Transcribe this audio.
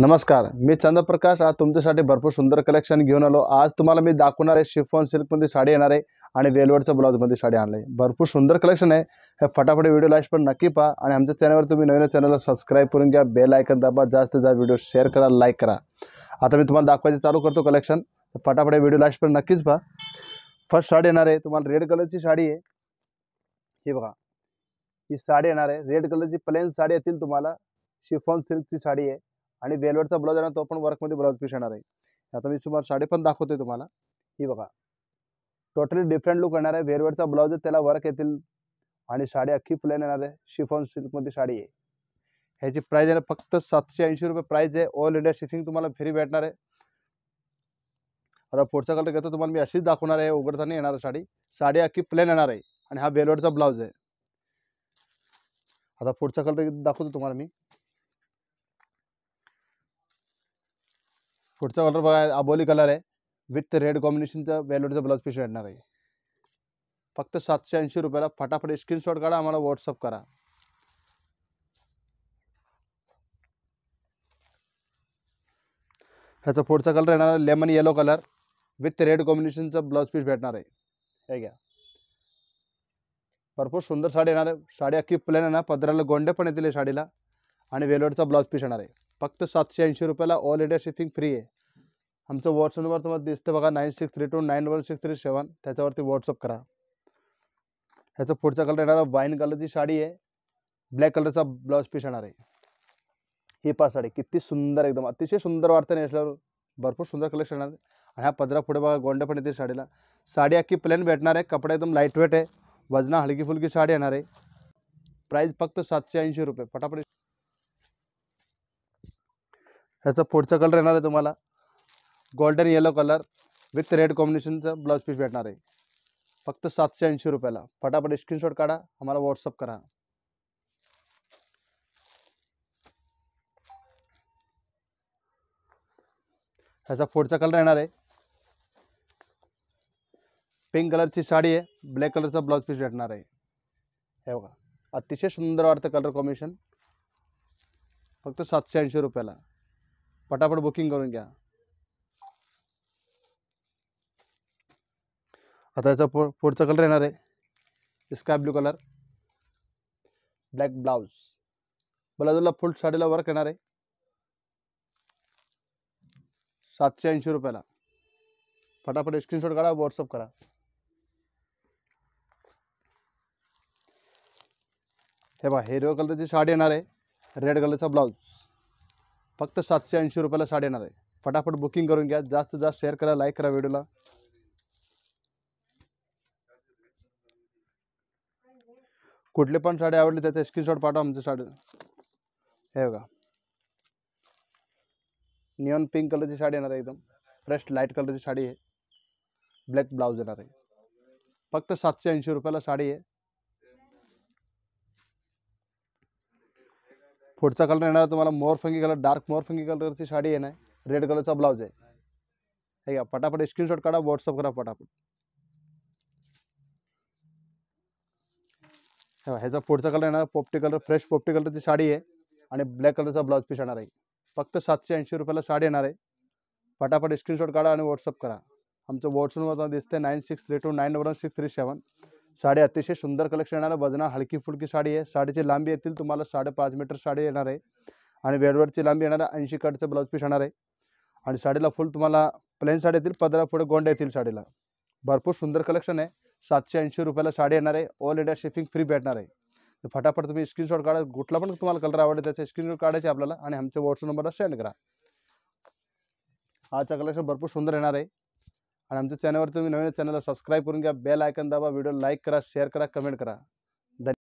नमस्कार मी चंद्रप्रकाश आज तुमच्यासाठी भरपूर सुंदर कलेक्शन घेऊन आलो आज तुम्हाला मी दाखवणार आहे शिफॉन सिल्कमध्ये साडी येणार आहे आणि वेलवेटचं ब्लाऊजमध्ये साडी आणलं आहे भरपूर सुंदर कलेक्शन आहे हे फटाफट व्हिडिओ लाईश पण नक्की पहा आणि आमच्या चॅनलवर तुम्ही नवीन चॅनलला सबस्क्राईब करून घ्या बेल आयकन दाबा जास्त जास्त व्हिडिओ शेअर करा लाईक करा आता मी तुम्हाला दाखवायचं चालू करतो कलेक्शन फटाफट व्हिडिओ लाईश पण नक्कीच पहा फर्स्ट साडी येणार आहे तुम्हाला रेड कलरची साडी आहे ही बघा ही साडी येणार आहे रेड कलरची प्लेन साडी येतील तुम्हाला शिफॉन सिल्कची साडी आहे आणि वेलवेटचा ब्लाउज आहे ना तो पण वर्कमध्ये ब्लाउज पीस येणार आहे आता मी सुमार साडी पण दाखवतोय तुम्हाला ही बघा टोटली डिफरंट लुक येणार आहे वेलवेटचा ब्लाउज आहे त्याला वर्क येतील आणि साडी अख्खी प्लेन येणार आहे शिफॉन सिल्कमध्ये साडी आहे ह्याची प्राईज आहे फक्त सातशे ऐंशी रुपये प्राईज आहे ऑल इंडिया शिफिंग तुम्हाला फ्री भेटणार आहे आता पुढचा कलर घेतो तुम्हाला मी अशीच दाखवणार आहे उघडताना येणार साडी साडी अख्खी प्लेन येणार आहे आणि हा वेलवेटचा ब्लाउज आहे आता पुढचा कलर दाखवतो तुम्हाला मी पुढचा कलर बघा अबोली कलर आहे विथ रेड कॉम्बिनेशनचा वेलोडचं ब्लाउज पीस भेटणार आहे फक्त सातशे ऐंशी रुपयाला फटाफट स्क्रीनशॉट काढा आम्हाला व्हॉट्सअप करा ह्याचा पुढचा कलर येणार lemon yellow colour with red कॉम्बिनेशनचा ब्लाउज पीस भेटणार आहे हे घ्या भरपूर सुंदर साडी येणार आहे साडी अख्खी प्लेन आहे ना पदराला गोंडे पण येतील साडीला आणि वेलोडचा ब्लाउज पीस येणार आहे फक्त सातशे ऐंशी रुपयाला ऑल इंडिया शिपिंग फ्री आहे आमचं नंबर तुम्हाला दिसतं बघा nine six three two nine one six three seven त्याच्यावरती व्हॉट्सअप करा ह्याचा पुढचा कलर येणार वाईन कलरची साडी आहे ब्लॅक कलरचा ब्लाऊज पीस येणार आहे ही पाच साडी किती सुंदर एकदम अतिशय सुंदर वाटतं नेसल्यावर भरपूर सुंदर कलेक्शन येणार आणि ह्या पदरा पुढे बघा गोंड पण येते साडीला साडी अख्खी प्लेन भेटणार आहे कपडे एकदम लाईट वेट आहे वजना हलकी फुलकी साडी येणार आहे प्राईज फक्त सातशे ऐंशी रुपये फटाफट ह्याचा पुढचा कलर येणार आहे तुम्हाला golden yellow colour with red कॉम्बिनेशनचा ब्लाउज पीस भेटणार आहे फक्त सातशे ऐंशी रुपयाला फटाफट स्क्रीनशॉट काढा आम्हाला व्हॉट्सअप करा ह्याचा पुढचा कलर येणार आहे पिंक कलरची साडी आहे ब्लॅक कलरचा ब्लाउज पीस भेटणार आहे हे बघा अतिशय सुंदर वाटतं कलर कॉम्बिनेशन फक्त सातशे ऐंशी रुपयाला पटापट बुकिंग करून घ्या आता याचा पु पुढचा कलर येणार आहे sky blue colour black blouse ब्लाऊजला फुल साडीला वर्क येणार आहे सातशे ऐंशी रुपयाला फटाफट स्क्रीनशॉट काढा व्हॉट्सअप करा हे बघा हिरव्या कलरची साडी येणार आहे रेड कलरचा ब्लाऊज फक्त सातशे ऐंशी रुपयाला साडी येणार आहे फटाफट बुकिंग करून घ्या जास्त जास्त शेअर करा लाईक करा व्हिडिओला कुठले पण साडी आवडली त्याचा स्क्रीनशॉट पाठवा आमचं साडी हे बघा निऑन पिंक कलरची साडी येणार आहे एकदम फ्रेश लाईट कलरची साडी आहे ब्लॅक ब्लाऊज येणार आहे फक्त सातशे ऐंशी रुपयाला साडी आहे पुढचा कलर येणार तुम्हाला मोरफंगी कलर डार्क मोरफंगी कलरची साडी येणार आहे रेड कलरचा ब्लाऊज आहे हे घ्या पटापट स्क्रीनशॉट काढा व्हॉट्सअप करा पटापट ह्याचा पुढचा कलर येणार पोपटी कलर फ्रेश पोपटी कलरची साडी आहे आणि ब्लॅक कलरचा ब्लाऊज पीस येणार आहे फक्त सातशे ऐंशी रुपयाला साडी येणार आहे पटापट स्क्रीनशॉट काढा आणि व्हॉट्सअप करा आमचं व्हॉट्सअपवर दिसते nine six three two nine one six three seven sari अतिशय सुंदर कलेक्शन येणार आहे वजना हलकी फुलकी साडी आहे साडीची लांबी येतील तुम्हाला साडेपाच मीटर साडी येणार आहे आणि वेडवरची लांबी येणार आहे ऐंशी कटचं ब्लाऊज पीस येणार आहे आणि साडीला फुल तुम्हाला प्लेन साडी येतील पंधरा पुढे गोंड येतील साडीला भरपूर सुंदर कलेक्शन आहे सातशे ऐंशी रुपयाला साडी येणार आहे ऑल इंडिया शिपिंग फ्री भेटणार आहे तर फटाफट तुम्ही स्क्रीनशॉट काढा कुठला पण तुम्हाला कलर आवडला त्याचा स्क्रीनशॉट काढायचे आपल्याला आणि आमच्या व्हॉट्सअप नंबरला सेंड करा आजचा कलेक्शन भरपूर सुंदर येणार आहे आणि आमच्या चॅनलवर तुम्ही नवीन चॅनलला सबस्क्राईब करून घ्या बेल आयकन दाबा व्हिडिओ लाईक करा शेअर करा कमेंट करा